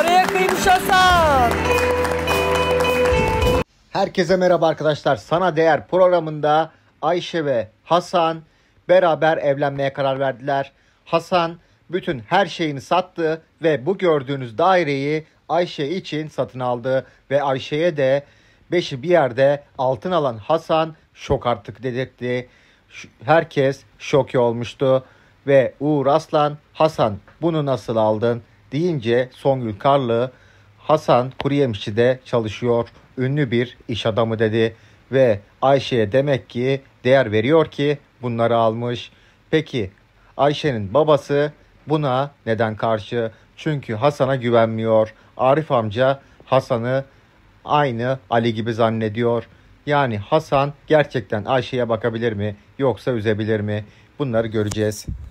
Oraya kıymış Hasan. Herkese merhaba arkadaşlar. Sana Değer programında Ayşe ve Hasan beraber evlenmeye karar verdiler. Hasan bütün her şeyini sattı ve bu gördüğünüz daireyi Ayşe için satın aldı ve Ayşe'ye de beşi bir yerde altın alan Hasan şok artık dedirtti. Herkes şok olmuştu ve Uğur Aslan Hasan bunu nasıl aldın deyince Songül Karlı Hasan de çalışıyor. Ünlü bir iş adamı dedi ve Ayşe'ye demek ki değer veriyor ki bunları almış. Peki Ayşe'nin babası buna neden karşı? Çünkü Hasan'a güvenmiyor. Arif amca Hasan'ı aynı Ali gibi zannediyor. Yani Hasan gerçekten Ayşe'ye bakabilir mi yoksa üzebilir mi? Bunları göreceğiz.